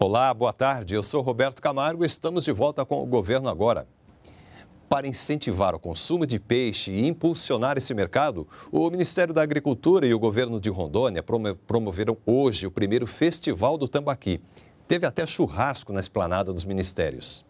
Olá, boa tarde. Eu sou Roberto Camargo e estamos de volta com o Governo Agora. Para incentivar o consumo de peixe e impulsionar esse mercado, o Ministério da Agricultura e o governo de Rondônia promoveram hoje o primeiro Festival do Tambaqui. Teve até churrasco na esplanada dos ministérios.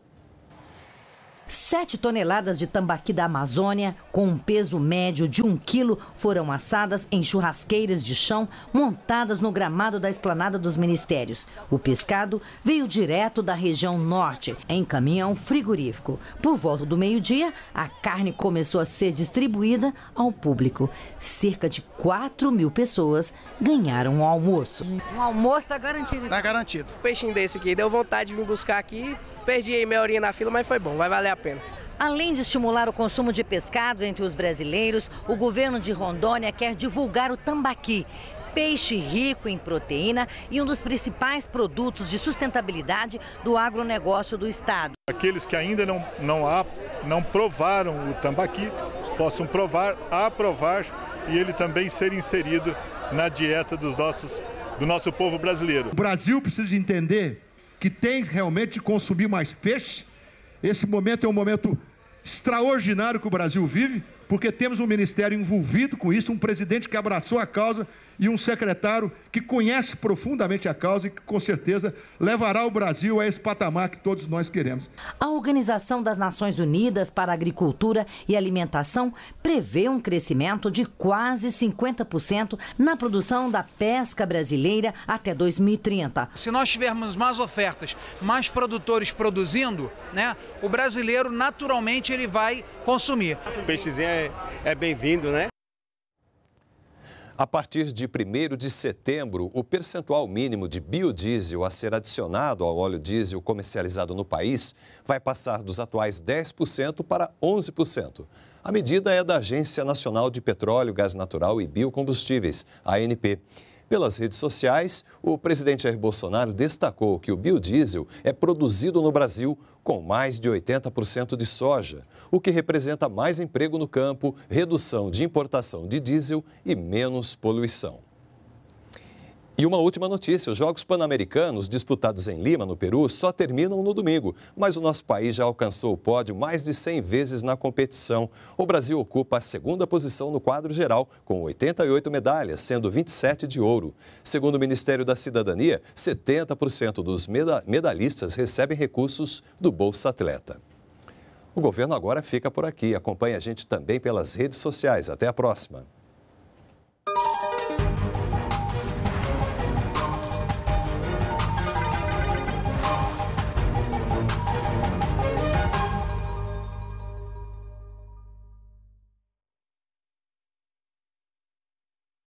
Sete toneladas de tambaqui da Amazônia, com um peso médio de um quilo, foram assadas em churrasqueiras de chão montadas no gramado da esplanada dos ministérios. O pescado veio direto da região norte, em caminhão frigorífico. Por volta do meio-dia, a carne começou a ser distribuída ao público. Cerca de 4 mil pessoas ganharam o almoço. O almoço está garantido. Está garantido. Um peixinho desse aqui deu vontade de vir buscar aqui perdi aí meia horinha na fila, mas foi bom, vai valer a pena. Além de estimular o consumo de pescado entre os brasileiros, o governo de Rondônia quer divulgar o tambaqui, peixe rico em proteína e um dos principais produtos de sustentabilidade do agronegócio do estado. Aqueles que ainda não, não, há, não provaram o tambaqui possam provar, aprovar e ele também ser inserido na dieta dos nossos, do nosso povo brasileiro. O Brasil precisa entender que tem realmente de consumir mais peixe. Esse momento é um momento extraordinário que o Brasil vive porque temos um ministério envolvido com isso, um presidente que abraçou a causa e um secretário que conhece profundamente a causa e que, com certeza, levará o Brasil a esse patamar que todos nós queremos. A Organização das Nações Unidas para Agricultura e Alimentação prevê um crescimento de quase 50% na produção da pesca brasileira até 2030. Se nós tivermos mais ofertas, mais produtores produzindo, né, o brasileiro naturalmente ele vai consumir. O peixezinho é é, bem-vindo, né? A partir de 1 de setembro, o percentual mínimo de biodiesel a ser adicionado ao óleo diesel comercializado no país vai passar dos atuais 10% para 11%. A medida é da Agência Nacional de Petróleo, Gás Natural e Biocombustíveis, ANP. Pelas redes sociais, o presidente Jair Bolsonaro destacou que o biodiesel é produzido no Brasil com mais de 80% de soja, o que representa mais emprego no campo, redução de importação de diesel e menos poluição. E uma última notícia: os Jogos Pan-Americanos disputados em Lima, no Peru, só terminam no domingo, mas o nosso país já alcançou o pódio mais de 100 vezes na competição. O Brasil ocupa a segunda posição no quadro geral, com 88 medalhas, sendo 27 de ouro. Segundo o Ministério da Cidadania, 70% dos medalhistas recebem recursos do Bolsa Atleta. O governo agora fica por aqui. Acompanhe a gente também pelas redes sociais. Até a próxima!